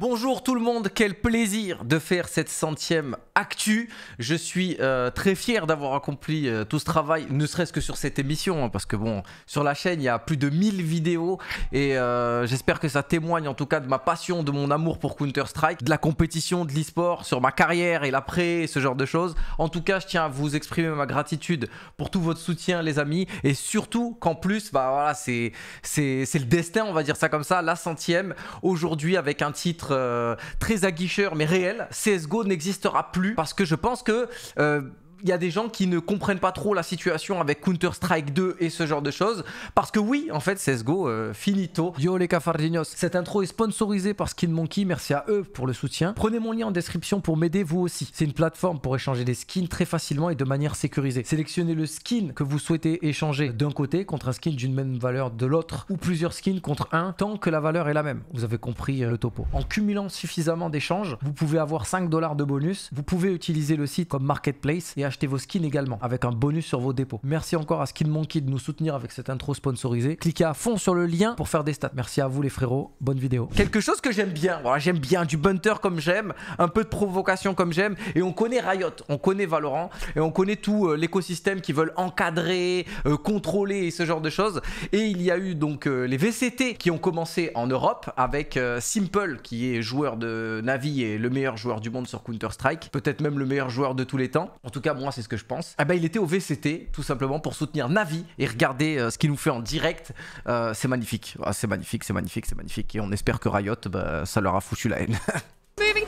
Bonjour tout le monde, quel plaisir de faire cette centième actu. Je suis euh, très fier d'avoir accompli euh, tout ce travail, ne serait-ce que sur cette émission, hein, parce que bon, sur la chaîne, il y a plus de 1000 vidéos et euh, j'espère que ça témoigne en tout cas de ma passion, de mon amour pour Counter-Strike, de la compétition, de l'e-sport, sur ma carrière et l'après, ce genre de choses. En tout cas, je tiens à vous exprimer ma gratitude pour tout votre soutien, les amis, et surtout qu'en plus, bah voilà, c'est le destin, on va dire ça comme ça, la centième, aujourd'hui avec un titre euh, très aguicheur mais réel, CSGO n'existera plus parce que je pense que euh, il y a des gens qui ne comprennent pas trop la situation avec Counter-Strike 2 et ce genre de choses. Parce que oui, en fait, ce go euh, finito. Yo les cafardinos. Cette intro est sponsorisée par Skin Monkey. Merci à eux pour le soutien. Prenez mon lien en description pour m'aider vous aussi. C'est une plateforme pour échanger des skins très facilement et de manière sécurisée. Sélectionnez le skin que vous souhaitez échanger d'un côté contre un skin d'une même valeur de l'autre ou plusieurs skins contre un tant que la valeur est la même. Vous avez compris euh, le topo. En cumulant suffisamment d'échanges, vous pouvez avoir 5 dollars de bonus. Vous pouvez utiliser le site comme marketplace et achetez vos skins également avec un bonus sur vos dépôts. Merci encore à Skin Monkey de nous soutenir avec cette intro sponsorisée. Cliquez à fond sur le lien pour faire des stats. Merci à vous les frérots. Bonne vidéo. Quelque chose que j'aime bien. Voilà, j'aime bien du bunter comme j'aime, un peu de provocation comme j'aime et on connaît Riot, on connaît Valorant et on connaît tout euh, l'écosystème qui veulent encadrer, euh, contrôler et ce genre de choses. Et il y a eu donc euh, les VCT qui ont commencé en Europe avec Simple qui est joueur de Navi et le meilleur joueur du monde sur Counter-Strike, peut-être même le meilleur joueur de tous les temps. En tout cas, moi c'est ce que je pense, Ah bah, il était au VCT tout simplement pour soutenir Navi et regarder euh, ce qu'il nous fait en direct. Euh, c'est magnifique, ah, c'est magnifique, c'est magnifique, c'est magnifique. Et on espère que Riot, bah, ça leur a foutu la haine.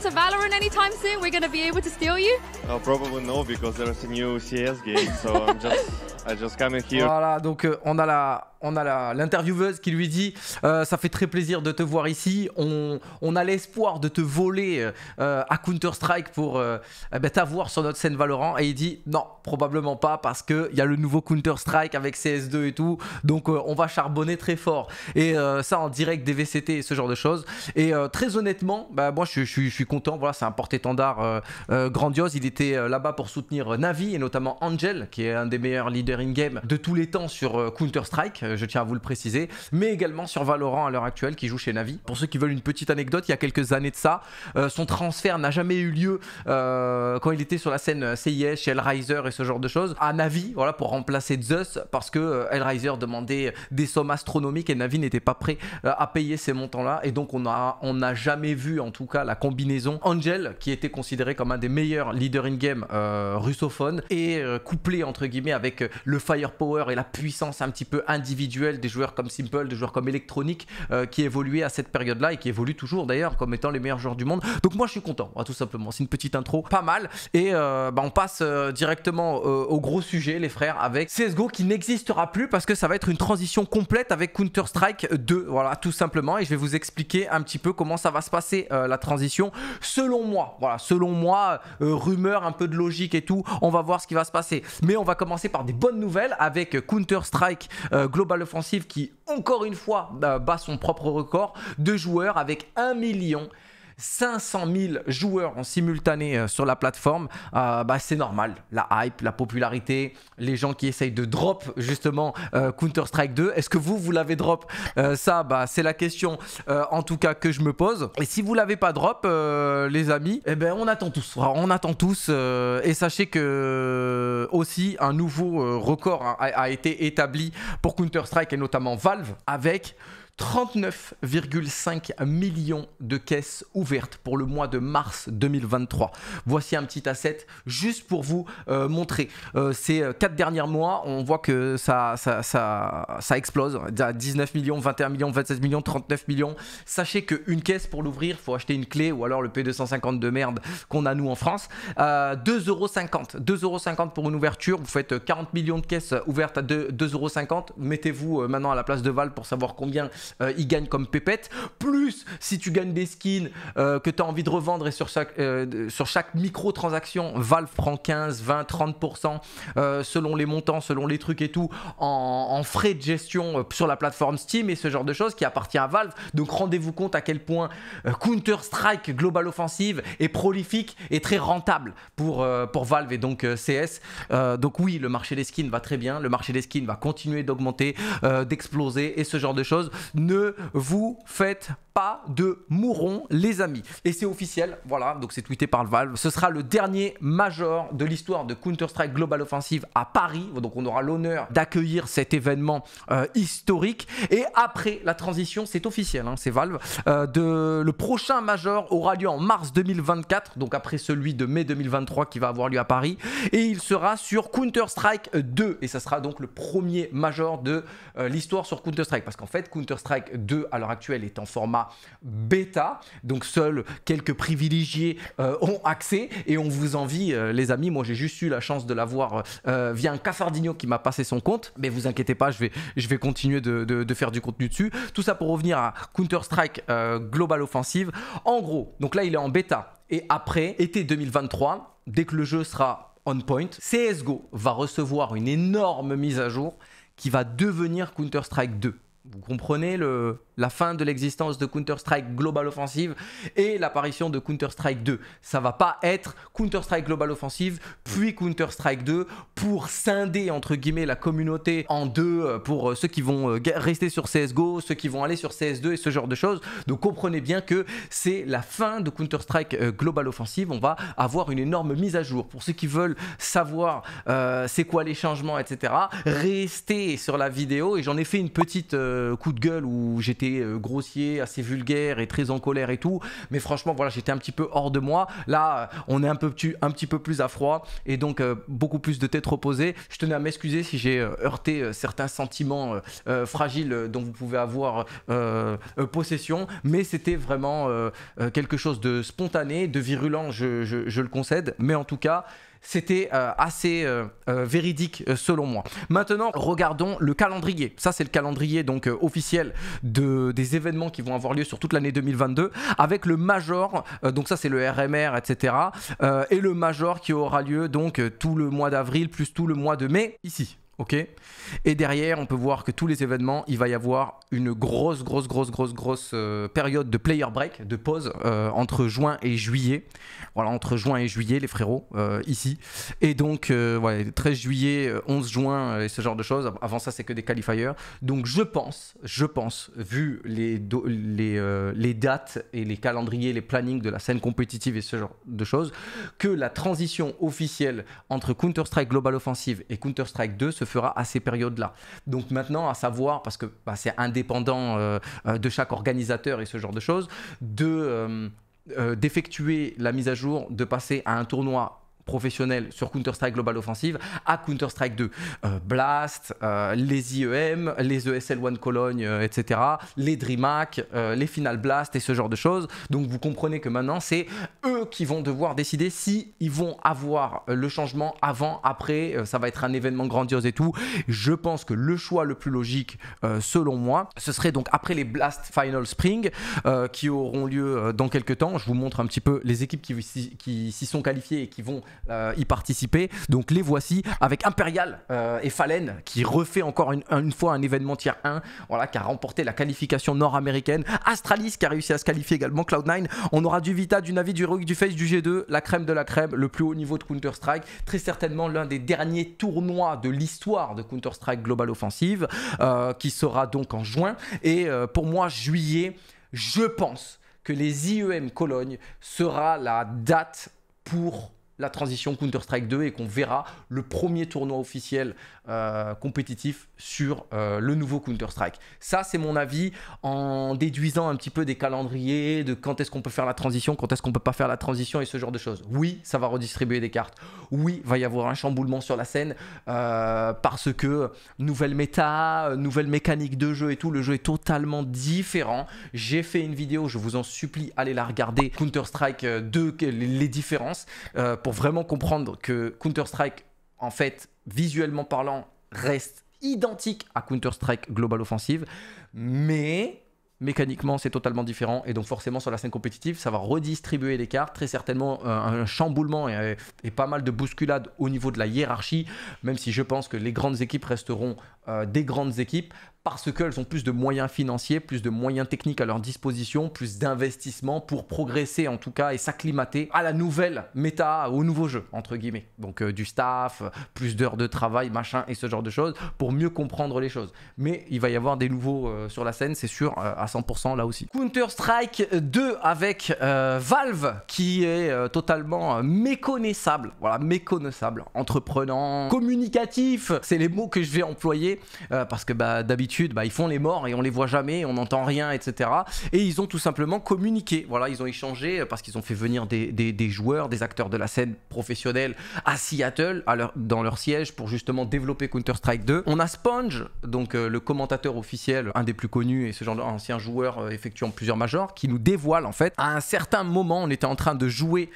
Valorant anytime CS game, je Voilà, donc euh, on a on l'intervieweuse qui lui dit euh, ça fait très plaisir de te voir ici. On, on a l'espoir de te voler euh, à Counter Strike pour eh ben, t'avoir sur notre scène Valorant. Et il dit non, probablement pas parce que il y a le nouveau Counter Strike avec CS2 et tout. Donc on va charbonner très fort. Et ça en direct des VCT et ce genre de choses. Et très honnêtement, bah, moi je, suis je, je suis content. Voilà, c'est un porte-étendard euh, euh, grandiose. Il était euh, là-bas pour soutenir Navi et notamment Angel, qui est un des meilleurs leaders in-game de tous les temps sur Counter-Strike, je tiens à vous le préciser, mais également sur Valorant à l'heure actuelle qui joue chez Navi. Pour ceux qui veulent une petite anecdote, il y a quelques années de ça, son transfert n'a jamais eu lieu quand il était sur la scène CIS chez Hellraiser et ce genre de choses, à Navi, voilà, pour remplacer Zeus, parce que euh, Hellraiser demandait des sommes astronomiques et Navi n'était pas prêt à payer ces montants-là, et donc on n'a jamais vu en tout cas la combinaison Angel, qui était considéré comme un des meilleurs leaders in-game euh, russophones, et euh, couplé entre guillemets avec euh, le firepower et la puissance un petit peu individuelle des joueurs comme Simple, des joueurs comme Electronic, euh, qui évoluaient à cette période-là et qui évoluent toujours d'ailleurs comme étant les meilleurs joueurs du monde. Donc moi je suis content, hein, tout simplement. C'est une petite intro, pas mal. Et bah, on passe directement au gros sujet, les frères, avec CSGO qui n'existera plus parce que ça va être une transition complète avec Counter-Strike 2. Voilà, tout simplement. Et je vais vous expliquer un petit peu comment ça va se passer la transition Selon moi, voilà, selon moi, euh, rumeur, un peu de logique et tout, on va voir ce qui va se passer. Mais on va commencer par des bonnes nouvelles avec Counter-Strike euh, Global Offensive qui, encore une fois, euh, bat son propre record de joueurs avec 1 million 500 000 joueurs en simultané euh, sur la plateforme, euh, bah, c'est normal. La hype, la popularité, les gens qui essayent de drop justement euh, Counter-Strike 2. Est-ce que vous, vous l'avez drop Ça, bah, c'est la question en tout cas que je me pose. Et si vous l'avez pas drop, les amis, eh ben, on attend tous. on attend tous. et sachez que aussi un nouveau record hein, a été établi pour Counter-Strike et notamment Valve avec 39,5 millions de caisses ouvertes pour le mois de mars 2023. Voici un petit asset juste pour vous euh, montrer. Euh, ces euh, quatre derniers mois, on voit que ça, ça, ça, ça explose. 19 millions, 21 millions, 27 millions, 39 millions. Sachez qu'une caisse pour l'ouvrir, il faut acheter une clé ou alors le P250 de merde qu'on a nous en France. Euh, 2,50 2,50€ pour une ouverture. Vous faites 40 millions de caisses ouvertes à 2,50 euros. Mettez-vous maintenant à la place de Val pour savoir combien euh, il gagne comme pépette. Plus si tu gagnes des skins euh, que tu as envie de revendre et sur chaque, euh, sur chaque micro-transaction, Valve prend 15, 20, 30% selon les montants, selon les trucs et tout, en, frais de gestion sur la plateforme Steam et ce genre de choses qui appartient à Valve. Donc rendez-vous compte à quel point Counter-Strike Global Offensive est prolifique et très rentable pour, pour Valve et donc CS. donc oui, le marché des skins va très bien, le marché des skins va continuer d'augmenter, d'exploser et ce genre de choses. Ne vous faites pas de mourons, les amis. Et c'est officiel, voilà, donc c'est tweeté par le Valve. Ce sera le dernier major de l'histoire de Counter-Strike Global Offensive à Paris. Donc on aura l'honneur d'accueillir cet événement euh, historique. Et après la transition, c'est officiel, hein, c'est Valve. Euh, de, le prochain major aura lieu en mars 2024, donc après celui de mai 2023 qui va avoir lieu à Paris. Et il sera sur Counter-Strike 2. Et ça sera donc le premier major de euh, l'histoire sur Counter-Strike. Parce qu'en fait, Counter-Strike Counter-Strike 2 à l'heure actuelle est en format bêta, donc seuls quelques privilégiés euh, ont accès et on vous envie euh, les amis, moi j'ai juste eu la chance de l'avoir euh, via un cafardino qui m'a passé son compte, mais vous inquiétez pas, je vais, je vais continuer de, de faire du contenu dessus. Tout ça pour revenir à Counter-Strike Global Offensive. En gros, donc là il est en bêta et après, été 2023, dès que le jeu sera on point, CSGO va recevoir une énorme mise à jour qui va devenir Counter-Strike 2. Vous comprenez le, la fin de l'existence de Counter-Strike Global Offensive et l'apparition de Counter-Strike 2. Ça va pas être Counter-Strike Global Offensive puis Counter-Strike 2 pour scinder entre guillemets la communauté en deux euh, pour euh, ceux qui vont euh, rester sur CS:GO, ceux qui vont aller sur CS2 et ce genre de choses. Donc comprenez bien que c'est la fin de Counter-Strike Global Offensive. On va avoir une énorme mise à jour pour ceux qui veulent savoir c'est quoi les changements, etc. Restez sur la vidéo et j'en ai fait une petite euh, coup de gueule où j'étais euh, grossier, assez vulgaire et très en colère et tout. Mais franchement, voilà, j'étais un petit peu hors de moi. Là, on est un, peu, petit peu plus à froid et donc euh, beaucoup plus de tête reposée. Je tenais à m'excuser si j'ai heurté certains sentiments fragiles dont vous pouvez avoir possession, mais c'était vraiment quelque chose de spontané, de virulent, je le concède. Mais en tout cas, c'était euh, assez euh, euh, véridique selon moi. Maintenant, regardons le calendrier. Ça, c'est le calendrier donc officiel des événements qui vont avoir lieu sur toute l'année 2022 avec le major. donc ça, c'est le RMR, etc. et le major qui aura lieu donc tout le mois d'avril plus tout le mois de mai ici ok Et derrière, on peut voir que tous les événements, il va y avoir une grosse, grosse, grosse, grosse, grosse euh, période de player break, de pause euh, entre juin et juillet. Voilà, entre juin et juillet, les frérots, euh, ici. Et donc, 13 juillet, 11 juin et ce genre de choses. Avant ça, c'est que des qualifiers. Donc, je pense, je pense, vu les, dates et les calendriers, les plannings de la scène compétitive et ce genre de choses, que la transition officielle entre Counter-Strike Global Offensive et Counter-Strike 2 se fera à ces périodes-là. Donc maintenant, à savoir, parce que bah, c'est indépendant euh, euh, de chaque organisateur et ce genre de choses, de... Euh, d'effectuer la mise à jour, de passer à un tournoi professionnels sur Counter-Strike Global Offensive à Counter-Strike 2. Euh, Blast, euh, les IEM, les ESL One Cologne, euh, etc., les DreamHack, les Final Blast et ce genre de choses. Donc vous comprenez que maintenant, c'est eux qui vont devoir décider si ils vont avoir le changement avant, après, ça va être un événement grandiose et tout. Je pense que le choix le plus logique, selon moi, ce serait donc après les Blast Final Spring qui auront lieu dans quelques temps. Je vous montre un petit peu les équipes qui, qui s'y sont qualifiées et qui vont euh, y participer. Donc les voici avec Imperial euh, et Fallen qui refait encore une, fois un événement tier 1, voilà, qui a remporté la qualification nord-américaine. Astralis qui a réussi à se qualifier également, Cloud9. On aura du Vita, du Navi, du Rogue, du Face, du G2, la crème de la crème, le plus haut niveau de Counter-Strike. Très certainement l'un des derniers tournois de l'histoire de Counter-Strike Global Offensive euh, qui sera donc en juin. Et pour moi, juillet, je pense que les IEM Cologne sera la date pour la transition Counter-Strike 2 et qu'on verra le premier tournoi officiel euh, compétitif sur euh, le nouveau Counter-Strike. Ça, c'est mon avis en déduisant un petit peu des calendriers, de quand est-ce qu'on peut faire la transition, quand est-ce qu'on peut pas faire la transition et ce genre de choses. Oui, ça va redistribuer des cartes. Oui, va y avoir un chamboulement sur la scène euh, parce que nouvelle méta, nouvelle mécanique de jeu et tout, le jeu est totalement différent. J'ai fait une vidéo, je vous en supplie, allez la regarder, Counter-Strike 2, les différences pour vraiment comprendre que Counter-Strike, en fait, visuellement parlant, reste identique à Counter-Strike Global Offensive, mais mécaniquement c'est totalement différent et donc forcément sur la scène compétitive ça va redistribuer les cartes très certainement euh, un chamboulement euh, et, pas mal de bousculades au niveau de la hiérarchie même si je pense que les grandes équipes resteront euh, des grandes équipes parce qu'elles ont plus de moyens financiers, plus de moyens techniques à leur disposition, plus d'investissements pour progresser en tout cas et s'acclimater à la nouvelle méta, au nouveau jeu, entre guillemets. Donc euh, du staff, plus d'heures de travail, machin et ce genre de choses pour mieux comprendre les choses. Mais il va y avoir des nouveaux euh, sur la scène, c'est sûr, euh, à 100% là aussi. Counter-Strike 2 avec Valve qui est totalement méconnaissable, voilà, méconnaissable, entreprenant, communicatif, c'est les mots que je vais employer parce que bah, d'habitude, bah, ils font les morts et on les voit jamais, on n'entend rien, etc. Et ils ont tout simplement communiqué. Voilà, ils ont échangé euh, parce qu'ils ont fait venir des, joueurs, des acteurs de la scène professionnelle à Seattle, dans leur siège, pour justement développer Counter-Strike 2. On a Sponge, donc euh, le commentateur officiel, un des plus connus et ce genre d'ancien joueur euh, effectuant plusieurs majors, qui nous dévoile en fait à un certain moment, on était en train de jouer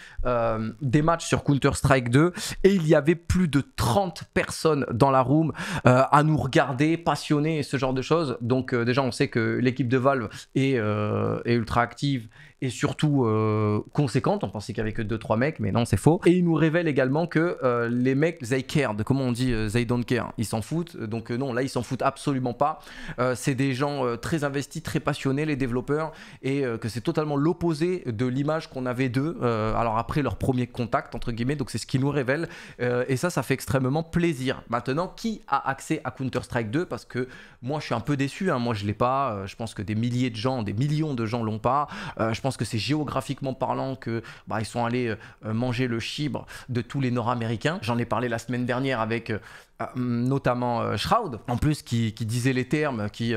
des matchs sur Counter-Strike 2 et il y avait plus de 30 personnes dans la room à nous regarder, passionnés et ce genre de choses. Donc euh, déjà, on sait que l'équipe de Valve est, euh, ultra active et surtout euh, conséquente. On pensait qu'il n'y avait que 2-3 mecs, mais non, c'est faux. Et il nous révèle également que les mecs, they de comment on dit, they don't care, ils s'en foutent. Donc non, là, ils s'en foutent absolument pas. c'est des gens très investis, très passionnés, les développeurs, et que c'est totalement l'opposé de l'image qu'on avait d'eux. alors après leur premier contact, entre guillemets, donc c'est ce qu'ils nous révèlent. et ça, ça fait extrêmement plaisir. Maintenant, qui a accès à Counter-Strike 2 Parce que moi, je suis un peu déçu, hein. moi je l'ai pas, euh, je pense que des milliers de gens, des millions de gens l'ont pas, euh, je pense que c'est géographiquement parlant que bah, ils sont allés euh, manger le chibre de tous les Nord-Américains, j'en ai parlé la semaine dernière avec notamment Shroud, en plus qui disait les termes qui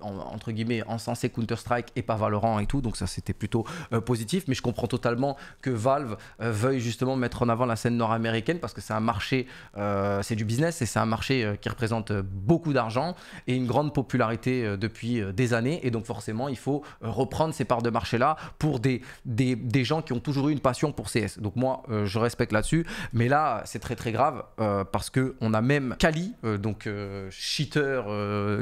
entre guillemets encensé Counter-Strike et pas Valorant et tout, donc ça c'était plutôt euh, positif, mais je comprends totalement que Valve euh, veuille justement mettre en avant la scène nord-américaine parce que c'est un marché, euh, c'est du business et c'est un marché qui représente beaucoup d'argent et une grande popularité depuis des années et donc forcément il faut reprendre ces parts de marché là pour des, des, des gens qui ont toujours eu une passion pour CS. Donc moi je respecte là-dessus, mais là c'est très très grave parce que on a même Kali, donc cheater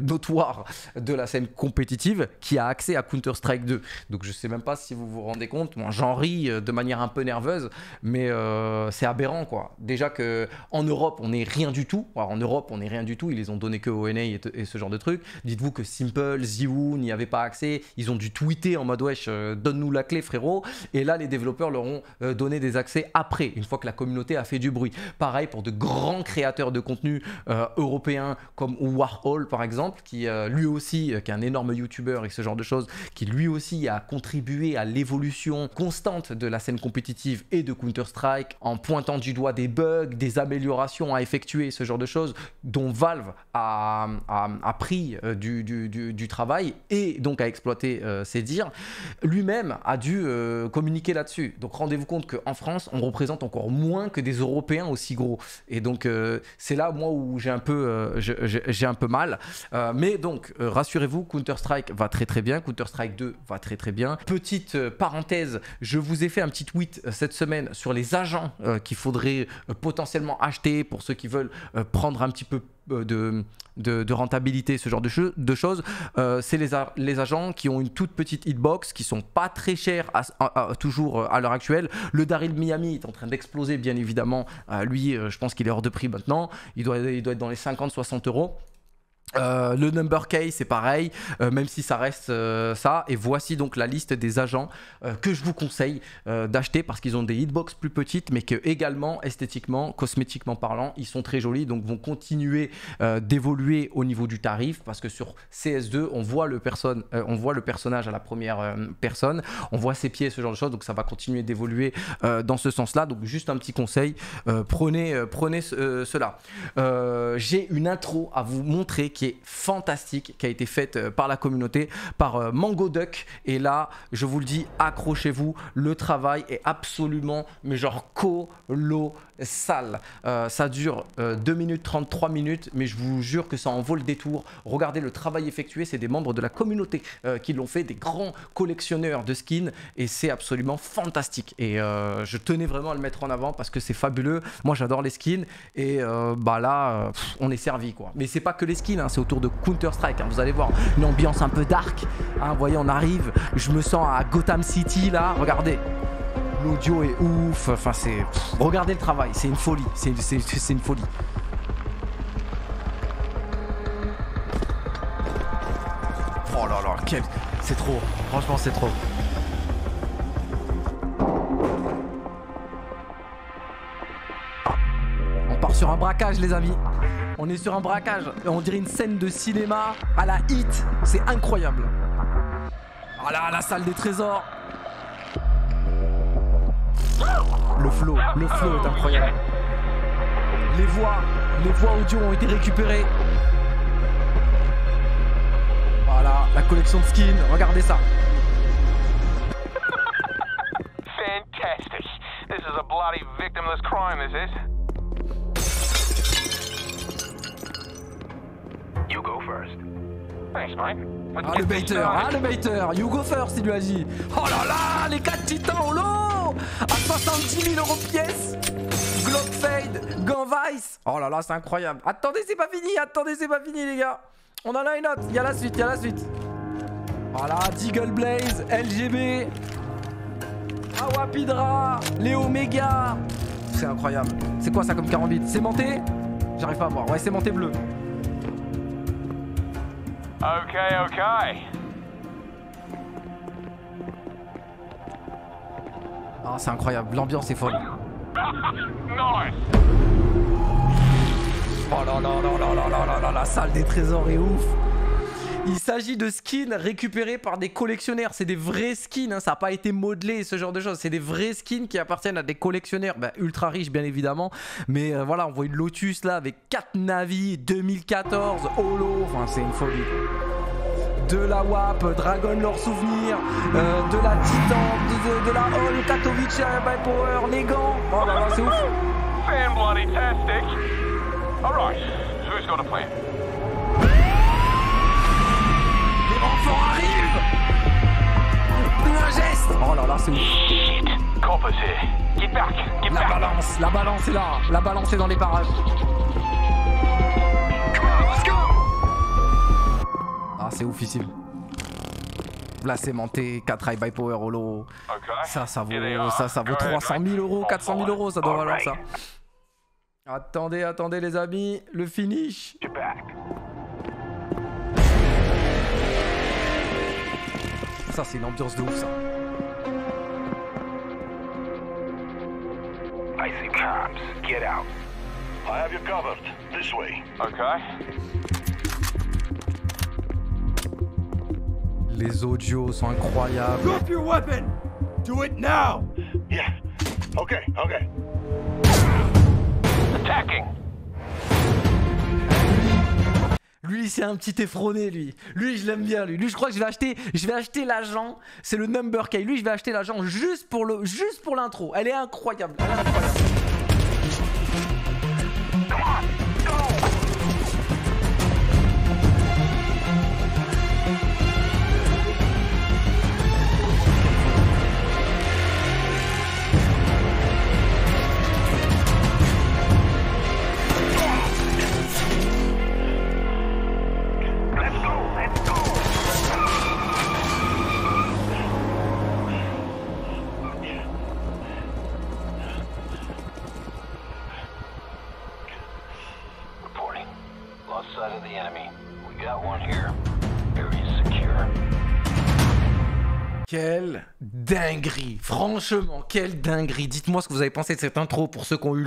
notoire de la scène compétitive qui a accès à Counter-Strike 2. Donc je sais même pas si vous vous rendez compte, moi j'en ris euh, de manière un peu nerveuse, mais euh, c'est aberrant quoi. Déjà que en Europe on n'est rien du tout, en Europe on n'est rien du tout, ils les ont donné que ONA et, ce genre de truc. Dites-vous que Simple, Ziwoo n'y avait pas accès, ils ont dû tweeter en mode wesh, euh, donne-nous la clé frérot, et là les développeurs leur ont donné des accès après, une fois que la communauté a fait du bruit. Pareil pour de grands créateurs de contenu européens comme Warhol par exemple, qui lui aussi euh, qui est un énorme youtubeur et ce genre de choses, qui lui aussi a contribué à l'évolution constante de la scène compétitive et de Counter-Strike, en pointant du doigt des bugs, des améliorations à effectuer, ce genre de choses, dont Valve a, a, a pris euh, du, du, du, travail et donc a exploité euh, ses dires, lui-même a dû communiquer là-dessus. Donc rendez-vous compte qu'en France, on représente encore moins que des Européens aussi gros. Et donc c'est là, moi, où j'ai un, peu j'ai un peu mal. mais donc, rassurez-vous, vous Counter-Strike va très très bien, Counter-Strike 2 va très très bien. Petite euh, parenthèse, je vous ai fait un petit tweet euh, cette semaine sur les agents euh, qu'il faudrait potentiellement acheter pour ceux qui veulent prendre un petit peu de, de, rentabilité, ce genre de, choses, c'est les, les, agents qui ont une toute petite hitbox, qui sont pas très chers toujours à l'heure actuelle. Le Daryl Miami est en train d'exploser, bien évidemment. lui, je pense qu'il est hors de prix maintenant. Il doit, il doit être dans les 50-60 euros. Euh, le number K c'est pareil, euh, même si ça reste euh, ça. Et voici donc la liste des agents que je vous conseille d'acheter parce qu'ils ont des hitbox plus petites, mais que également esthétiquement, cosmétiquement parlant, ils sont très jolis, donc vont continuer d'évoluer au niveau du tarif parce que sur CS2, on voit le, personne, on voit le personnage à la première personne, on voit ses pieds, ce genre de choses, donc ça va continuer d'évoluer dans ce sens-là. Donc juste un petit conseil, prenez, prenez cela. J'ai une intro à vous montrer qui fantastique, qui a été faite euh, par la communauté, par euh, Mango Duck. Et là, je vous le dis, accrochez-vous, le travail est absolument, mais genre colossal. Euh, ça dure 2 minutes 33 minutes, mais je vous jure que ça en vaut le détour. Regardez le travail effectué, c'est des membres de la communauté qui l'ont fait, des grands collectionneurs de skins, et c'est absolument fantastique. Et je tenais vraiment à le mettre en avant parce que c'est fabuleux. Moi, j'adore les skins, et bah là, on est servi quoi. Mais c'est pas que les skins, hein c'est autour de Counter-Strike. Hein, vous allez voir une ambiance un peu dark. Hein, voyez, on arrive, je me sens à Gotham City là, regardez. L'audio est ouf, enfin c'est. Regardez le travail, c'est une folie, c'est une folie. Oh là là, c'est trop, franchement c'est trop. On part sur un braquage les amis. On est sur un braquage. On dirait une scène de cinéma à la hit. C'est incroyable. Voilà ah la salle des trésors. Le flow, le flow est incroyable. Les voix, les voix audio ont été récupérées. Voilà, la collection de skins, regardez ça. Fantastic. This is a bloody victimless crime, is Ah le baiter, ah le baiter, you go first il lui a dit. Oh là là, les 4 titans au là À 70 000 euros pièce Glockfade, Ganvice Oh là là, c'est incroyable. Attendez, c'est pas fini, attendez, c'est pas fini les gars. On en a une autre, il y a la suite, il y a la suite. Voilà, Deagle Blaze, LGB, Awapidra, Léo Mega. C'est incroyable. C'est quoi ça comme 40 C'est menté J'arrive pas à voir. Ouais, c'est menté bleu. Ok, ok. Ah c'est incroyable, l'ambiance est folle. nice. Oh non, non, non, non, non, non, la salle des trésors est ouf. Il s'agit de skins récupérés par des collectionneurs. C'est des vrais skins, hein. ça n'a pas été modelé, ce genre de choses. C'est des vrais skins qui appartiennent à des collectionneurs. Bah, ultra riches, bien évidemment. Mais euh, voilà, on voit une Lotus là avec 4 navis, 2014, holo. Enfin, c'est une folie de la WAP, Dragon leur souvenir, euh, de la Titan, de, la Hall, Katowice, by Power, les gants. Oh là bah, là, bah, c'est ouf. Fan bloody tastic. All who's Oh là là, c'est ouf. La balance, la balance est là. La balance est dans les parages. Ah, c'est oufissime. La sémanté, 4 high by power holo. Ça, ça vaut, ça, ça vaut 300 000 euros, 400 000 euros, ça doit valoir ça. Attendez, attendez les amis, le finish. Ça, c'est une ambiance de ouf ça. get out. I have This way. Les audios sont incroyables. Do it now. Yeah. Okay, okay. Attacking. Lui, c'est un petit effronné, lui. Lui, je l'aime bien, lui. Lui, je crois que je vais acheter, je vais acheter l'agent. C'est le number K Lui, je vais acheter l'agent juste pour le, juste pour l'intro. Elle est incroyable. Elle est incroyable. dinguerie. Franchement, quelle dinguerie. Dites-moi ce que vous avez pensé de cette intro pour ceux qui ont eu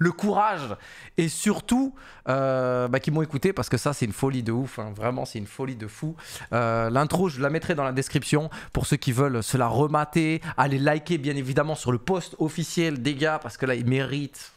le, courage et surtout euh, bah, qui m'ont écouté parce que ça, c'est une folie de ouf. Hein. Vraiment, c'est une folie de fou. Euh, l'intro, je la mettrai dans la description pour ceux qui veulent se la remater. Allez liker, bien évidemment, sur le post officiel des gars parce que là, ils méritent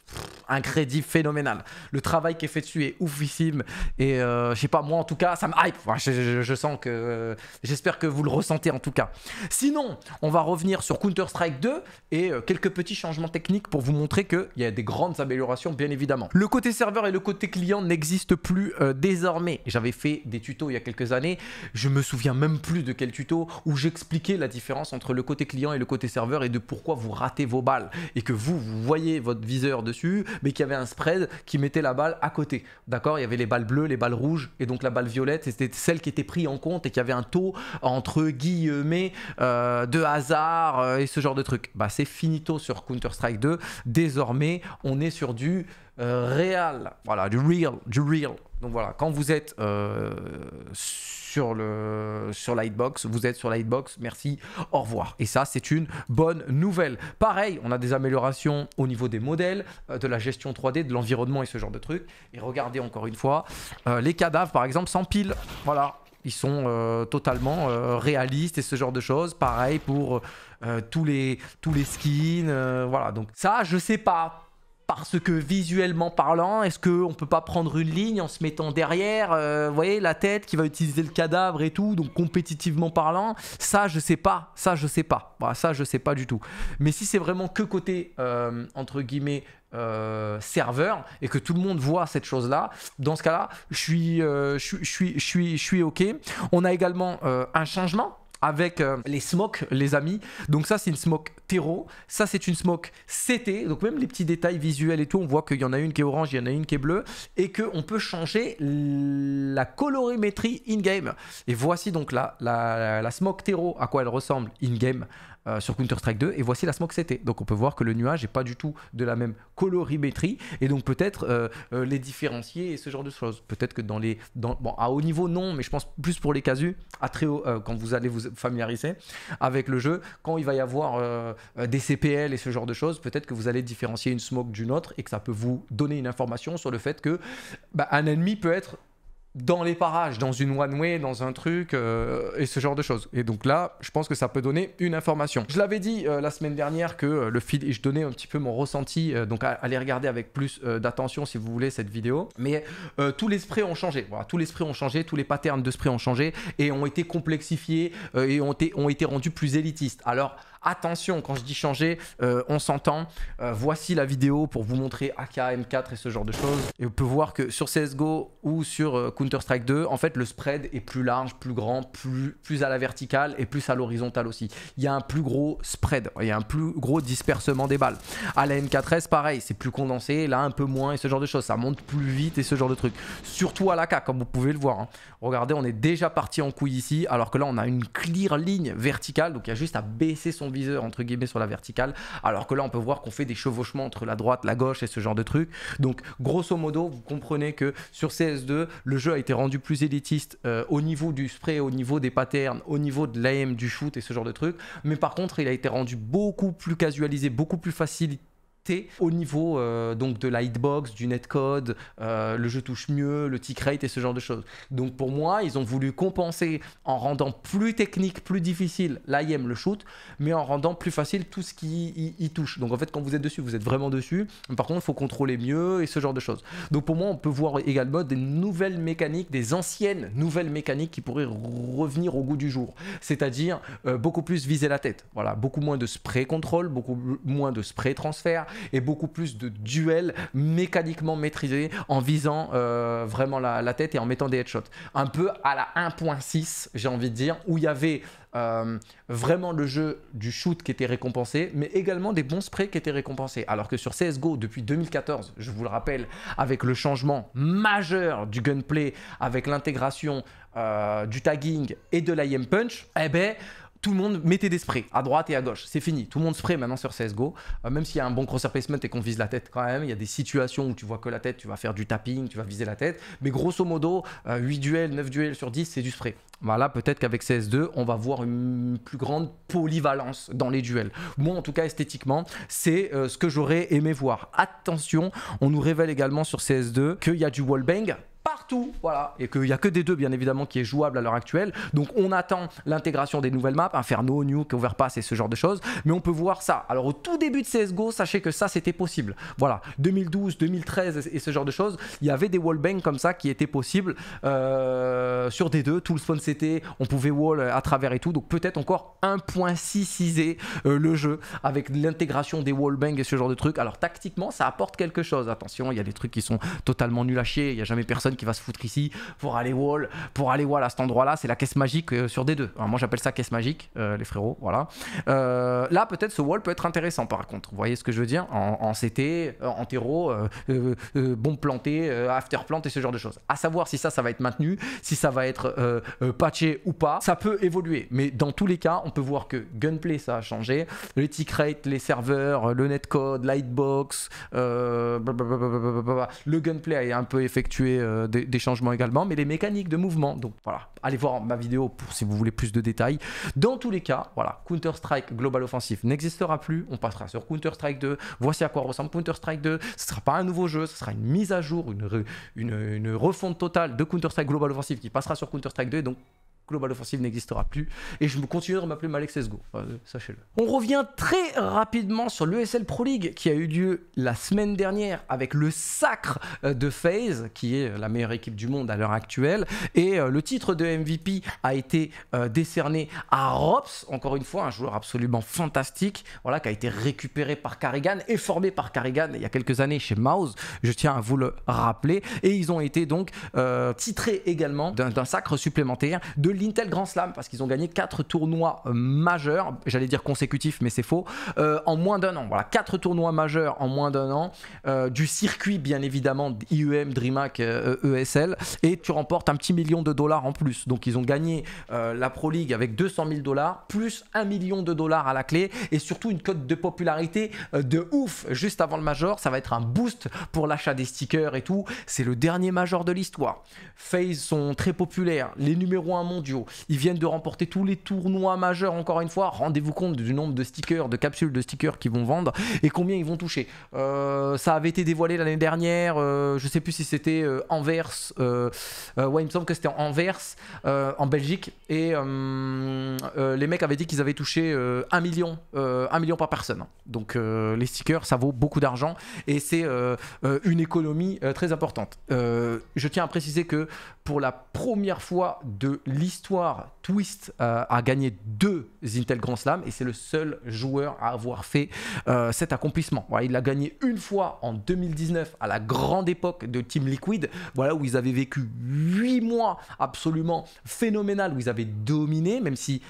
un crédit phénoménal. Le travail qui est fait dessus est oufissime. Et euh, je sais pas, moi en tout cas, ça me hype. je, sens que. Euh, j'espère que vous le ressentez en tout cas. Sinon, on va revenir sur Counter-Strike 2 et euh, quelques petits changements techniques pour vous montrer qu'il y a des grandes améliorations, bien évidemment. Le côté serveur et le côté client n'existent plus désormais. J'avais fait des tutos il y a quelques années. Je me souviens même plus de quel tuto où j'expliquais la différence entre le côté client et le côté serveur et de pourquoi vous ratez vos balles et que vous, vous voyez votre viseur dessus mais qui avait un spread qui mettait la balle à côté. D'accord Il y avait les balles bleues, les balles rouges, et donc la balle violette, c'était celle qui était prise en compte et qui avait un taux entre guillemets euh, de hasard euh, et ce genre de truc. Bah, c'est finito sur Counter-Strike 2. Désormais, on est sur du real, euh, réel. Voilà, du real, du real. Donc voilà, quand vous êtes euh, sur, le, sur Lightbox, vous êtes sur Lightbox, merci, au revoir. Et ça, c'est une bonne nouvelle. Pareil, on a des améliorations au niveau des modèles, euh, de la gestion 3D, de l'environnement et ce genre de trucs. Et regardez encore une fois, euh, les cadavres, par exemple, s'empilent. Voilà, ils sont totalement réalistes et ce genre de choses. Pareil pour tous, les, tous les skins. voilà, donc ça, je sais pas parce que visuellement parlant, est-ce qu'on peut pas prendre une ligne en se mettant derrière, euh, voyez, la tête qui va utiliser le cadavre et tout, donc compétitivement parlant, ça je sais pas, ça je sais pas, bah, ça je sais pas du tout. Mais si c'est vraiment que côté, euh, entre guillemets, euh, serveur et que tout le monde voit cette chose là dans ce cas là je suis je suis je suis je suis ok on a également un changement avec euh, les smokes, les amis. Donc ça, c'est une smoke terreau. Ça, c'est une smoke CT. Donc même les petits détails visuels et tout, on voit qu'il y en a une qui est orange, il y en a une qui est bleue. Et qu'on peut changer la colorimétrie in-game. Et voici donc là, la, la, la smoke terreau, à quoi elle ressemble in-game euh, sur Counter-Strike 2 et voici la smoke c'était Donc on peut voir que le nuage n'est pas du tout de la même colorimétrie et donc peut-être euh, euh, les différencier et ce genre de choses. Peut-être que dans les... Dans, bon, à haut niveau, non, mais je pense plus pour les casus, à très haut, quand vous allez vous familiariser avec le jeu, quand il va y avoir des CPL et ce genre de choses, peut-être que vous allez différencier une smoke d'une autre et que ça peut vous donner une information sur le fait que bah, un ennemi peut être dans les parages, dans une one-way, dans un truc, euh, et ce genre de choses. Et donc là, je pense que ça peut donner une information. Je l'avais dit euh, la semaine dernière que euh, le feed, et je donnais un petit peu mon ressenti, donc allez regarder avec plus d'attention si vous voulez cette vidéo, mais tous les sprays ont changé, voilà, tous les sprays ont changé, tous les patterns de sprays ont changé, et ont été complexifiés, et ont ont été rendus plus élitistes. Alors, Attention, quand je dis changer, euh, on s'entend. Euh, voici la vidéo pour vous montrer AK, M4 et ce genre de choses. Et on peut voir que sur CSGO ou sur euh, Counter-Strike 2, en fait, le spread est plus large, plus grand, plus, à la verticale et plus à l'horizontale aussi. Il y a un plus gros spread, il y a un plus gros dispersement des balles. À la MK13 pareil, c'est plus condensé, là un peu moins et ce genre de choses. Ça monte plus vite et ce genre de trucs. Surtout à l'AK, comme vous pouvez le voir. Hein. Regardez, on est déjà parti en couille ici, alors que là, on a une clear ligne verticale, donc il y a juste à baisser son viseur entre guillemets sur la verticale, alors que là on peut voir qu'on fait des chevauchements entre la droite, la gauche et ce genre de trucs. Donc grosso modo, vous comprenez que sur CS2, le jeu a été rendu plus élitiste euh, au niveau du spray, au niveau des patterns, au niveau de l'AM du shoot et ce genre de trucs. Mais par contre, il a été rendu beaucoup plus casualisé, beaucoup plus facile au niveau euh, donc de la hitbox, du netcode, euh, le jeu touche mieux, le tick rate et ce genre de choses. Donc pour moi, ils ont voulu compenser en rendant plus technique, plus difficile l'IM, le shoot, mais en rendant plus facile tout ce qui y, touche. Donc en fait, quand vous êtes dessus, vous êtes vraiment dessus. Par contre, il faut contrôler mieux et ce genre de choses. Donc pour moi, on peut voir également des nouvelles mécaniques, des anciennes nouvelles mécaniques qui pourraient revenir au goût du jour. C'est-à-dire euh, beaucoup plus viser la tête. Voilà, beaucoup moins de spray contrôle, beaucoup moins de spray transfert, et beaucoup plus de duels mécaniquement maîtrisés en visant euh, vraiment la, tête et en mettant des headshots. Un peu à la 1.6, j'ai envie de dire, où il y avait euh, vraiment le jeu du shoot qui était récompensé, mais également des bons sprays qui étaient récompensés. Alors que sur CSGO, depuis 2014, je vous le rappelle, avec le changement majeur du gunplay, avec l'intégration euh, du tagging et de l'IM punch, eh ben tout le monde mettait des sprays à droite et à gauche. C'est fini. Tout le monde spray maintenant sur CSGO. Euh, même s'il y a un bon cross placement et qu'on vise la tête quand même, il y a des situations où tu vois que la tête, tu vas faire du tapping, tu vas viser la tête. Mais grosso modo, 8 euh, duels, 9 duels sur 10, c'est du spray. Voilà, peut-être qu'avec CS2, on va voir une plus grande polyvalence dans les duels. Moi, en tout cas, esthétiquement, c'est euh, ce que j'aurais aimé voir. Attention, on nous révèle également sur CS2 qu'il y a du wallbang partout, voilà, et qu'il n'y a que des deux bien évidemment qui est jouable à l'heure actuelle. Donc on attend l'intégration des nouvelles maps, Inferno, Nuke, Overpass et ce genre de choses, mais on peut voir ça. Alors au tout début de CSGO, sachez que ça c'était possible. Voilà, 2012, 2013 et ce genre de choses, il y avait des wallbangs comme ça qui étaient possibles euh, sur des deux, tout le spawn c'était, on pouvait wall euh, à travers et tout, donc peut-être encore 1.66 euh, le jeu avec l'intégration des wallbangs et ce genre de trucs. Alors tactiquement, ça apporte quelque chose. Attention, il y a des trucs qui sont totalement nuls à chier, il n'y a jamais personne qui va se foutre ici pour aller wall, pour aller wall à cet endroit-là. C'est la caisse magique euh, sur D2. moi, j'appelle ça caisse magique, euh, les frérots. Voilà. Euh, là, peut-être ce wall peut être intéressant par contre. Vous voyez ce que je veux dire en, CT, en terreau, bombe plantée, after plant et ce genre de choses. À savoir si ça, ça va être maintenu, si ça va être patché ou pas. Ça peut évoluer, mais dans tous les cas, on peut voir que gunplay, ça a changé. Les tick rate, les serveurs, le netcode, lightbox, le gunplay a un peu effectué euh, des, changements également, mais les mécaniques de mouvement. Donc voilà, allez voir ma vidéo pour si vous voulez plus de détails. Dans tous les cas, voilà, Counter-Strike Global Offensive n'existera plus. On passera sur Counter-Strike 2. Voici à quoi ressemble Counter-Strike 2. Ce ne sera pas un nouveau jeu, ce sera une mise à jour, une, refonte totale de Counter-Strike Global Offensive qui passera sur Counter-Strike 2. donc Global Offensive n'existera plus et je me continuerai de m'appeler Malek Sesgo, euh, sachez-le. On revient très rapidement sur l'ESL Pro League qui a eu lieu la semaine dernière avec le sacre euh, de FaZe qui est euh, la meilleure équipe du monde à l'heure actuelle et le titre de MVP a été décerné à Rops, encore une fois un joueur absolument fantastique, voilà qui a été récupéré par Carrigan et formé par Carrigan il y a quelques années chez Mouse, je tiens à vous le rappeler et ils ont été donc titrés également d'un sacre supplémentaire de Intel Grand Slam parce qu'ils ont gagné 4 tournois euh, majeurs, j'allais dire consécutifs mais c'est faux, euh, en moins d'un an. Voilà, 4 tournois majeurs en moins d'un an, euh, du circuit bien évidemment IEM DreamHack, ESL, e et tu remportes un petit million de dollars en plus. Donc ils ont gagné la Pro League avec 200 000 dollars, plus 1 million de dollars à la clé, et surtout une cote de popularité de ouf juste avant le major. Ça va être un boost pour l'achat des stickers et tout. C'est le dernier major de l'histoire. FaZe sont très populaires, les numéros 1 mondiaux ils viennent de remporter tous les tournois majeurs, encore une fois. Rendez-vous compte du nombre de stickers, de capsules de stickers qu'ils vont vendre et combien ils vont toucher. Euh, ça avait été dévoilé l'année dernière, euh, je sais plus si c'était euh, Anvers, ouais, il me semble que c'était Anvers, en Belgique, et les mecs avaient dit qu'ils avaient touché 1 million, 1 million par personne. Donc les stickers, ça vaut beaucoup d'argent et c'est une économie très importante. je tiens à préciser que pour la première fois de l'histoire, histoire, Twist euh, a gagné deux Intel Grand Slam et c'est le seul joueur à avoir fait euh, cet accomplissement. il l'a gagné une fois en 2019 à la grande époque de Team Liquid, voilà où ils avaient vécu huit mois absolument phénoménal, où ils avaient dominé, même si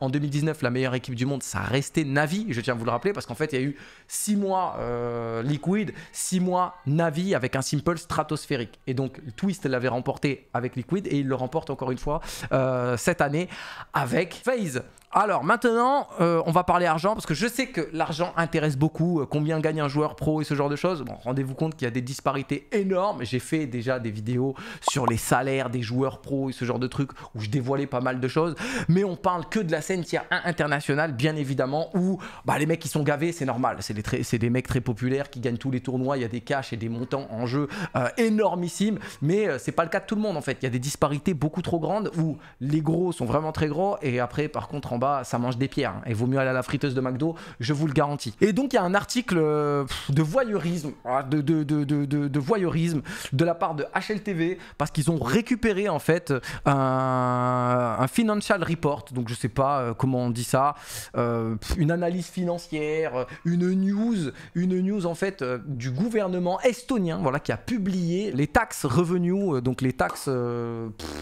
en 2019 la meilleure équipe du monde, ça restait Navi, je tiens à vous le rappeler, parce qu'en fait il y a eu six mois euh, Liquid, six mois Navi avec un simple stratosphérique. Et donc Twist l'avait remporté avec Liquid et il le remporte encore une fois. Euh, cette année avec FaZe. Alors maintenant, euh, on va parler argent parce que je sais que l'argent intéresse beaucoup. Euh, combien gagne un joueur pro et ce genre de choses. Bon, rendez-vous compte qu'il y a des disparités énormes. J'ai fait déjà des vidéos sur les salaires des joueurs pro et ce genre de trucs où je dévoilais pas mal de choses. Mais on parle que de la scène tier 1 internationale, bien évidemment, où bah, les mecs qui sont gavés, c'est normal. C'est des, mecs très populaires qui gagnent tous les tournois. Il y a des cash et des montants en jeu euh, énormissimes. Mais c'est pas le cas de tout le monde en fait. Il y a des disparités beaucoup trop grandes où les gros sont vraiment très gros et après, par contre, en bas, ça mange des pierres. Hein. et vaut mieux aller à la friteuse de McDo, je vous le garantis. Et donc il y a un article euh, de voyeurisme, ah, de, de, voyeurisme de la part de HLTV, parce qu'ils ont récupéré en fait un, financial report, donc je sais pas euh, comment on dit ça, euh, une analyse financière, une news, une news en fait du gouvernement estonien, voilà, qui a publié les taxes revenus, donc les taxes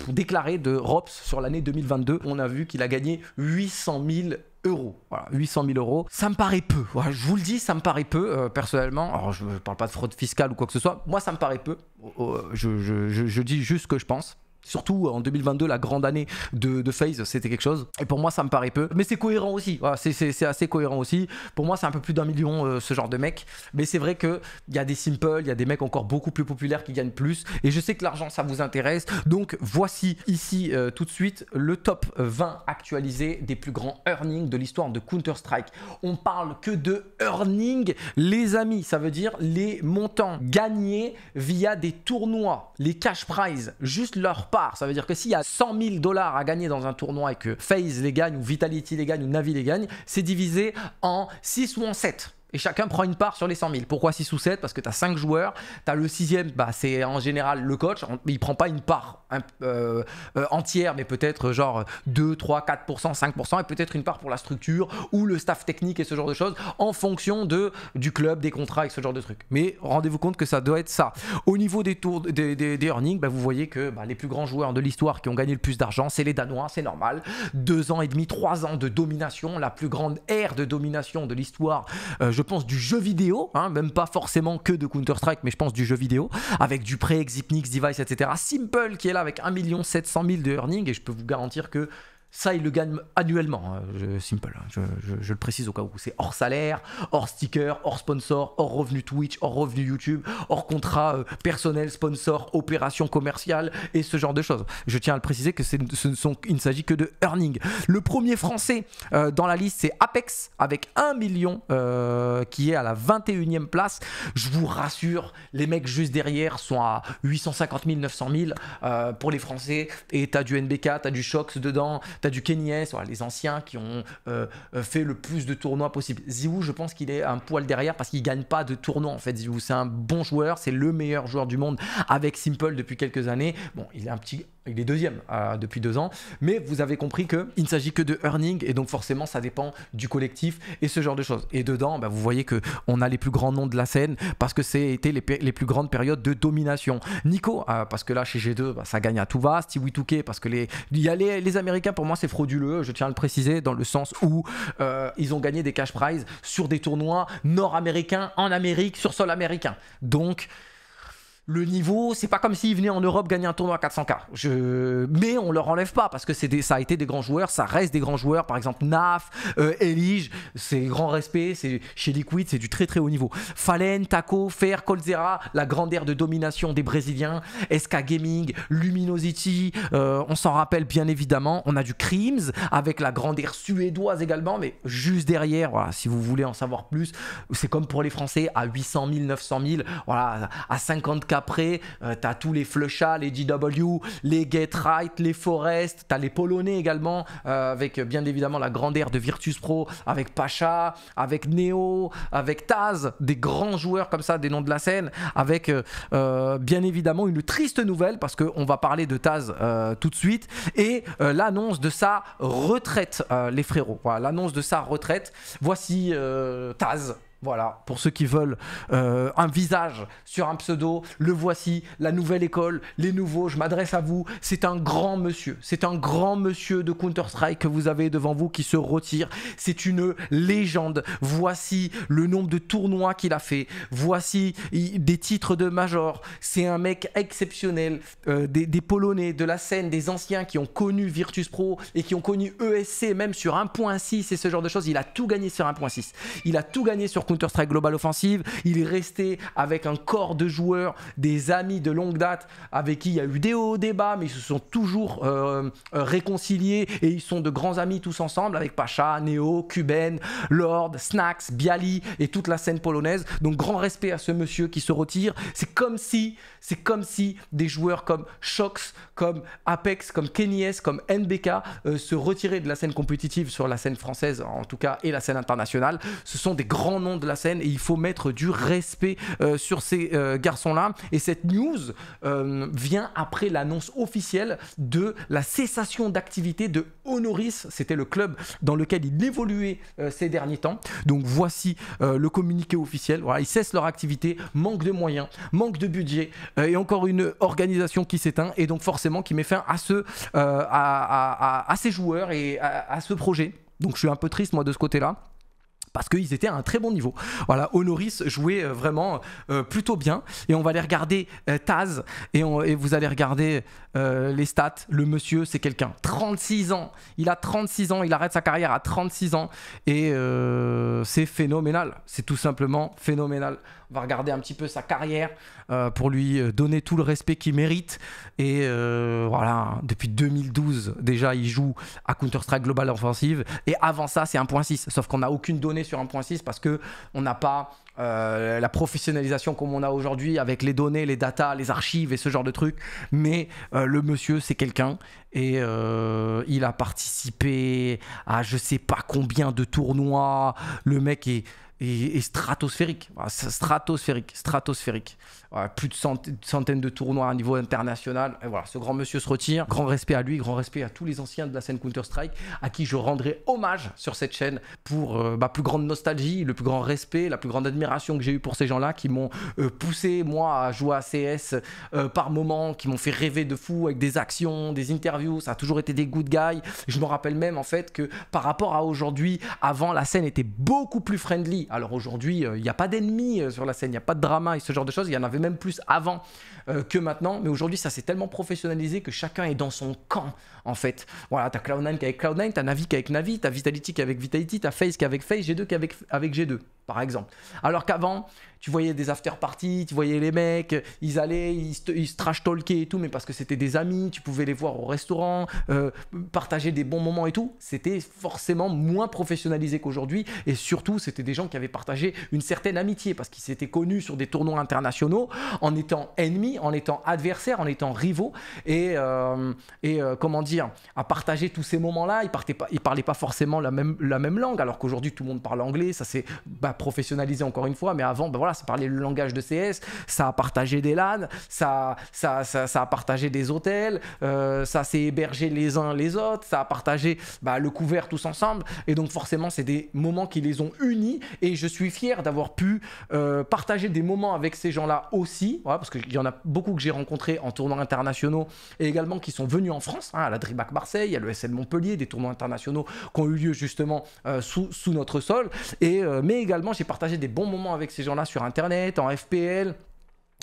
déclarées de ROPS sur l'année 2022. On a vu qu'il a gagné 8 800 000 euros. Voilà, 800 000 euros, ça me paraît peu. je vous le dis, ça me paraît peu, euh, personnellement. Alors, je ne parle pas de fraude fiscale ou quoi que ce soit. Moi, ça me paraît peu. Euh, euh, je dis juste ce que je pense. Surtout en 2022, la grande année de, de Phase, c'était quelque chose. Et pour moi, ça me paraît peu. Mais c'est cohérent aussi. c'est assez cohérent aussi. Pour moi, c'est un peu plus d'un million euh, ce genre de mec. Mais c'est vrai qu'il y a des Simple, il y a des mecs encore beaucoup plus populaires qui gagnent plus. Et je sais que l'argent, ça vous intéresse. Donc voici ici euh, tout de suite le top 20 actualisé des plus grands earnings de l'histoire de Counter-Strike. On parle que de earnings. les amis. Ça veut dire les montants gagnés via des tournois, les cash prizes, juste leur ça veut dire que s'il y a 100 000 dollars à gagner dans un tournoi et que FaZe les gagne ou Vitality les gagne ou Navi les gagne, c'est divisé en 6 ou en 7 et chacun prend une part sur les 100 000. Pourquoi 6 ou 7 Parce que tu as 5 joueurs, tu as le sixième, bah, c'est en général le coach, il prend pas une part euh, euh, entière, mais peut-être genre 2, 3, 4%, 5%, et peut-être une part pour la structure ou le staff technique et ce genre de choses, en fonction de, du club, des contrats et ce genre de trucs. Mais rendez-vous compte que ça doit être ça. Au niveau des, tours, des, des, earnings, bah, vous voyez que bah, les plus grands joueurs de l'histoire qui ont gagné le plus d'argent, c'est les Danois, c'est normal. Deux ans et demi, trois ans de domination, la plus grande ère de domination de l'histoire, euh, je pense, du jeu vidéo, hein, même pas forcément que de Counter-Strike, mais je pense du jeu vidéo, avec du pré-exit, Nix Device, etc. Simple qui est là avec 1 700 000 de earnings et je peux vous garantir que ça, il le gagne annuellement, hein, Simple. Hein, je, le précise au cas où. C'est hors salaire, hors sticker, hors sponsor, hors revenu Twitch, hors revenu YouTube, hors contrat euh, personnel, sponsor, opération commerciale et ce genre de choses. Je tiens à le préciser que ce ne sont, il ne s'agit que de earning. Le premier français euh, dans la liste, c'est Apex avec 1 million euh, qui est à la 21e place. Je vous rassure, les mecs juste derrière sont à 850 000, 900 000 pour les Français. Et t'as du NBK, t'as du Shox dedans du Kenyes, les anciens qui ont euh, euh, fait le plus de tournois possible. Ziou, je pense qu'il est un poil derrière parce qu'il gagne pas de tournoi en fait. Ziou, c'est un bon joueur, c'est le meilleur joueur du monde avec Simple depuis quelques années. Bon, il est un petit il est deuxième euh, depuis deux ans, mais vous avez compris qu'il ne s'agit que de earning et donc forcément ça dépend du collectif et ce genre de choses. Et dedans, bah, vous voyez qu'on a les plus grands noms de la scène parce que c'était les, les plus grandes périodes de domination. Nico, euh, parce que là chez G2, bah, ça gagne à tout va. Stewie Touquet, parce que les, y a les, Américains, pour moi, c'est frauduleux, je tiens à le préciser, dans le sens où euh, ils ont gagné des cash prizes sur des tournois nord-américains en Amérique, sur sol américain. Donc, le niveau, c'est pas comme s'ils venaient en Europe gagner un tournoi à 400K. Mais on leur enlève pas parce que ça a été des grands joueurs, ça reste des grands joueurs. Par exemple, Naf, euh, Elige, c'est grand respect. chez Liquid, c'est du très très haut niveau. Fallen, Taco, Fer, Colzera, la grande ère de domination des Brésiliens, SK Gaming, Luminosity. Euh, on s'en rappelle bien évidemment. On a du Crims avec la grande ère suédoise également, mais juste derrière. si vous voulez en savoir plus, c'est comme pour les Français à 800 000, 900 000, voilà, à 50 après, euh, tu as tous les flushats, les DW, les Get Right, les Forest, tu as les Polonais également, euh, avec euh, bien évidemment la grande ère de Virtus Pro, avec Pacha, avec Neo, avec Taz, des grands joueurs comme ça, des noms de la scène, avec bien évidemment une triste nouvelle, parce qu'on va parler de Taz tout de suite, et l'annonce de sa retraite, les frérots, l'annonce de sa retraite. Voici Taz voilà, pour ceux qui veulent euh, un visage sur un pseudo, le voici, la nouvelle école, les nouveaux, je m'adresse à vous, c'est un grand monsieur, c'est un grand monsieur de Counter-Strike que vous avez devant vous qui se retire, c'est une légende, voici le nombre de tournois qu'il a fait, voici des titres de major, c'est un mec exceptionnel, euh, des, Polonais, de la scène, des anciens qui ont connu Virtus Pro et qui ont connu ESC même sur 1.6 et ce genre de choses, il a tout gagné sur 1.6, il a tout gagné sur Counter Counter-Strike Global Offensive. Il est resté avec un corps de joueurs, des amis de longue date, avec qui il y a eu des hauts, des mais ils se sont toujours euh, euh, réconciliés et ils sont de grands amis tous ensemble avec Pacha, Neo, Cuben, Lord, Snacks, Bialy et toute la scène polonaise. Donc grand respect à ce monsieur qui se retire. C'est comme si, c'est comme si des joueurs comme Shox, comme Apex, comme Kenny comme NBK euh, se retiraient de la scène compétitive sur la scène française en tout cas et la scène internationale. Ce sont des grands noms de la scène et il faut mettre du respect euh, sur ces euh, garçons-là. Et cette news euh, vient après l'annonce officielle de la cessation d'activité de Honoris. C'était le club dans lequel il évoluait ces derniers temps. Donc voici le communiqué officiel. Voilà, ils cessent leur activité, manque de moyens, manque de budget et encore une organisation qui s'éteint et donc forcément qui met fin à, ce, à, à, ces joueurs et à ce projet. Donc je suis un peu triste moi de ce côté-là parce qu'ils étaient à un très bon niveau. Voilà, Honoris jouait euh, vraiment euh, plutôt bien. Et on va aller regarder euh, Taz et, vous allez regarder les stats. Le monsieur, c'est quelqu'un. 36 ans. Il a 36 ans. Il arrête sa carrière à 36 ans. Et c'est phénoménal. C'est tout simplement phénoménal va regarder un petit peu sa carrière euh, pour lui euh, donner tout le respect qu'il mérite. Et euh, voilà, depuis 2012, déjà, il joue à Counter-Strike Global Offensive. Et avant ça, c'est 1.6. Sauf qu'on n'a aucune donnée sur 1.6 parce qu'on n'a pas la professionnalisation comme on a aujourd'hui avec les données, les datas, les archives et ce genre de trucs. Mais le monsieur, c'est quelqu'un. Et il a participé à je sais pas combien de tournois. Le mec est et, stratosphérique. stratosphérique, stratosphérique plus de centaines de tournois à niveau international. Et voilà, ce grand monsieur se retire. Grand respect à lui, grand respect à tous les anciens de la scène Counter-Strike, à qui je rendrai hommage sur cette chaîne pour euh, ma plus grande nostalgie, le plus grand respect, la plus grande admiration que j'ai eu pour ces gens-là qui m'ont euh, poussé, moi, à jouer à CS euh, par moments, qui m'ont fait rêver de fou avec des actions, des interviews. Ça a toujours été des good guys. Je me rappelle même, en fait, que par rapport à aujourd'hui, avant, la scène était beaucoup plus friendly. Alors aujourd'hui, il n'y a pas d'ennemis sur la scène, il n'y a pas de drama et ce genre de choses. Il y en avait même plus avant euh, que maintenant. Mais aujourd'hui, ça s'est tellement professionnalisé que chacun est dans son camp, en fait. Voilà, t'as Cloud9 qui est avec Cloud9, t'as Navi qui avec Navi, t'as Vitality qui est avec Vitality, t'as Face qui est avec Face, G2 qui avec, avec G2, par exemple. Alors qu'avant, tu voyais des after-parties, tu voyais les mecs, ils allaient, ils, se trash-talkaient et tout, mais parce que c'était des amis, tu pouvais les voir au restaurant, euh, partager des bons moments et tout. C'était forcément moins professionnalisé qu'aujourd'hui, et surtout, c'était des gens qui avaient partagé une certaine amitié, parce qu'ils s'étaient connus sur des tournois internationaux, en étant ennemis, en étant adversaires, en étant rivaux, et, euh, et euh, comment dire, à partager tous ces moments-là, ils, ne parlaient pas forcément la même, la même langue, alors qu'aujourd'hui, tout le monde parle anglais, ça s'est bah, professionnalisé encore une fois, mais avant, bah, voilà, ça parlait le langage de CS, ça a partagé des LAN, ça, ça, a partagé des hôtels, euh, ça s'est hébergé les uns les autres, ça a partagé bah, le couvert tous ensemble. Et donc forcément, c'est des moments qui les ont unis. Et je suis fier d'avoir pu euh, partager des moments avec ces gens-là aussi, parce qu'il y en a beaucoup que j'ai rencontrés en tournois internationaux et également qui sont venus en France, hein, à la Dribac Marseille, à sl Montpellier, des tournois internationaux qui ont eu lieu justement euh, sous, sous notre sol. Et, mais également, j'ai partagé des bons moments avec ces gens-là sur Internet, en FPL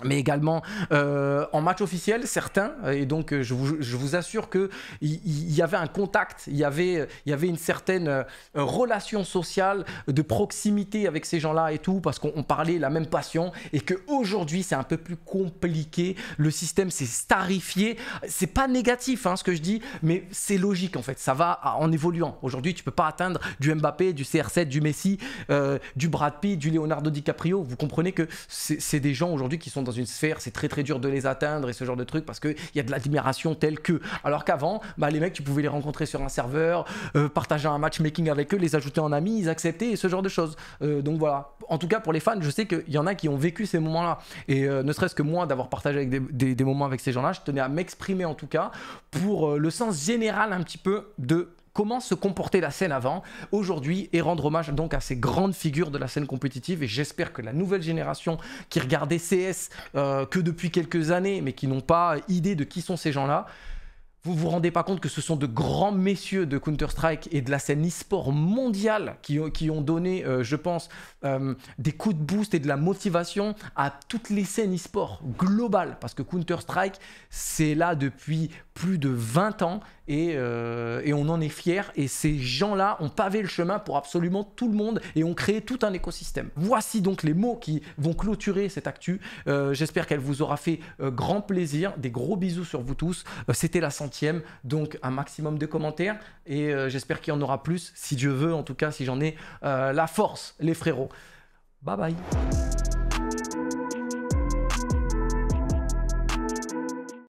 mais également euh, en match officiel, certains. Euh, et donc, euh, je vous, assure qu'il y, y, avait un contact, il y avait, il y avait une certaine relation sociale de proximité avec ces gens-là et tout, parce qu'on parlait la même passion. Et qu'aujourd'hui, c'est un peu plus compliqué. Le système s'est starifié. C'est pas négatif hein, ce que je dis, mais c'est logique en fait. Ça va en évoluant. Aujourd'hui, tu peux pas atteindre du Mbappé, du CR7, du Messi, du Brad Pitt, du Leonardo DiCaprio. Vous comprenez que c'est des gens aujourd'hui qui sont dans une sphère, c'est très très dur de les atteindre et ce genre de truc parce qu'il y a de l'admiration telle que. Alors qu'avant, bah, les mecs, tu pouvais les rencontrer sur un serveur, euh, partager un matchmaking avec eux, les ajouter en amis, ils acceptaient et ce genre de choses. Euh, donc voilà. En tout cas, pour les fans, je sais qu'il y en a qui ont vécu ces moments-là. Et euh, ne serait-ce que moi, d'avoir partagé avec des, moments avec ces gens-là, je tenais à m'exprimer en tout cas pour le sens général un petit peu de comment se comporter la scène avant aujourd'hui et rendre hommage donc à ces grandes figures de la scène compétitive et j'espère que la nouvelle génération qui regardait CS euh, que depuis quelques années mais qui n'ont pas idée de qui sont ces gens-là vous vous rendez pas compte que ce sont de grands messieurs de Counter-Strike et de la scène e-sport mondiale qui, qui, ont donné, euh, je pense, euh, des coups de boost et de la motivation à toutes les scènes e-sport globales. Parce que Counter-Strike, c'est là depuis plus de 20 ans euh, et, on en est fier et ces gens-là ont pavé le chemin pour absolument tout le monde et ont créé tout un écosystème. Voici donc les mots qui vont clôturer cette actu. Euh, j'espère qu'elle vous aura fait euh, grand plaisir. Des gros bisous sur vous tous. C'était la centième, donc un maximum de commentaires et j'espère qu'il y en aura plus, si Dieu veut, en tout cas si j'en ai la force, les frérots. Bye bye.